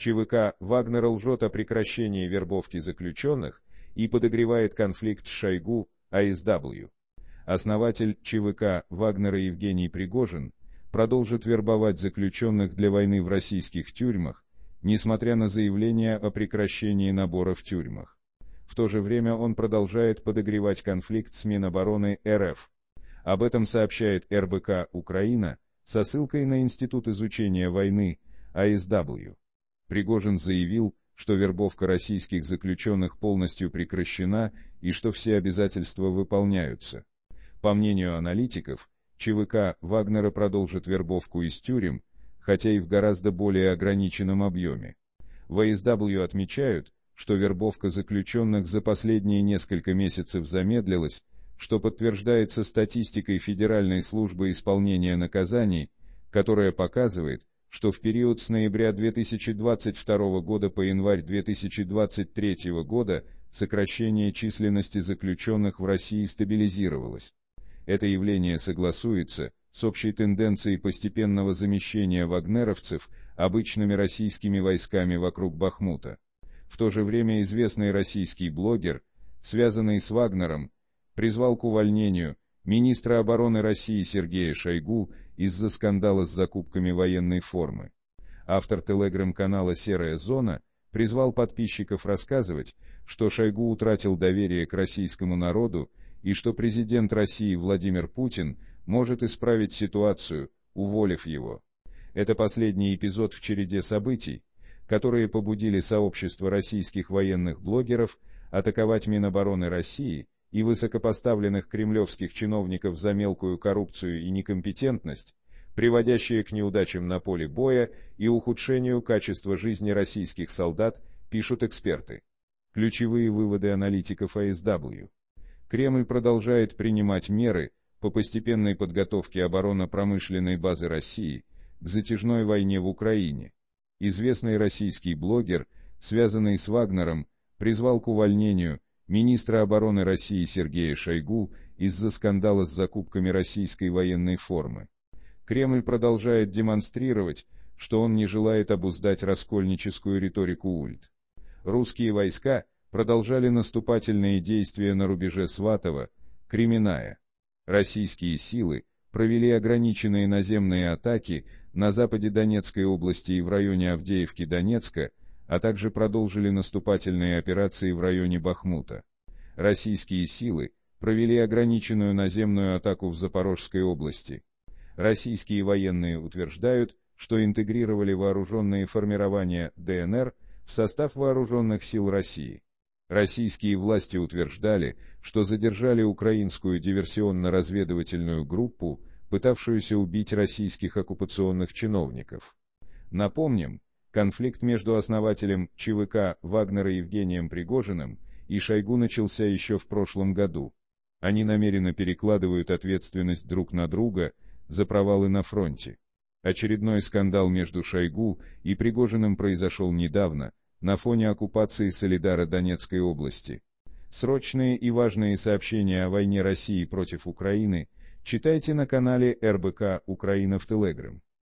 ЧВК «Вагнер лжет о прекращении вербовки заключенных» и подогревает конфликт с Шойгу АСВ. Основатель ЧВК «Вагнера» Евгений Пригожин продолжит вербовать заключенных для войны в российских тюрьмах, несмотря на заявления о прекращении набора в тюрьмах. В то же время он продолжает подогревать конфликт с Минобороны РФ. Об этом сообщает РБК «Украина» со ссылкой на Институт изучения войны, АСВ. Пригожин заявил, что вербовка российских заключенных полностью прекращена и что все обязательства выполняются. По мнению аналитиков, ЧВК Вагнера продолжит вербовку из тюрем, хотя и в гораздо более ограниченном объеме. В ASW а отмечают, что вербовка заключенных за последние несколько месяцев замедлилась, что подтверждается статистикой Федеральной службы исполнения наказаний, которая показывает, что в период с ноября 2022 года по январь 2023 года сокращение численности заключенных в России стабилизировалось. Это явление согласуется с общей тенденцией постепенного замещения вагнеровцев обычными российскими войсками вокруг Бахмута. В то же время известный российский блогер, связанный с Вагнером, призвал к увольнению министра обороны России Сергея Шойгу из-за скандала с закупками военной формы. Автор телеграм-канала «Серая зона» призвал подписчиков рассказывать, что Шойгу утратил доверие к российскому народу и что президент России Владимир Путин может исправить ситуацию, уволив его. Это последний эпизод в череде событий, которые побудили сообщество российских военных блогеров атаковать Минобороны России и высокопоставленных кремлевских чиновников за мелкую коррупцию и некомпетентность, приводящие к неудачам на поле боя и ухудшению качества жизни российских солдат, пишут эксперты. Ключевые выводы аналитиков АСW. Кремль продолжает принимать меры по постепенной подготовке оборонно-промышленной базы России к затяжной войне в Украине. Известный российский блогер, связанный с Вагнером, призвал к увольнению – министра обороны России Сергея Шойгу из-за скандала с закупками российской военной формы. Кремль продолжает демонстрировать, что он не желает обуздать раскольническую риторику ульт. Русские войска продолжали наступательные действия на рубеже Сватова, Кременная. Российские силы провели ограниченные наземные атаки на западе Донецкой области и в районе Авдеевки Донецка, а также продолжили наступательные операции в районе Бахмута. Российские силы провели ограниченную наземную атаку в Запорожской области. Российские военные утверждают, что интегрировали вооруженные формирования ДНР в состав вооруженных сил России. Российские власти утверждали, что задержали украинскую диверсионно-разведывательную группу, пытавшуюся убить российских оккупационных чиновников. Напомним, Конфликт между основателем ЧВК Вагнера Евгением Пригожиным и Шойгу начался еще в прошлом году. Они намеренно перекладывают ответственность друг на друга за провалы на фронте. Очередной скандал между Шойгу и Пригожиным произошел недавно, на фоне оккупации Солидара Донецкой области. Срочные и важные сообщения о войне России против Украины читайте на канале РБК «Украина» в Телеграм.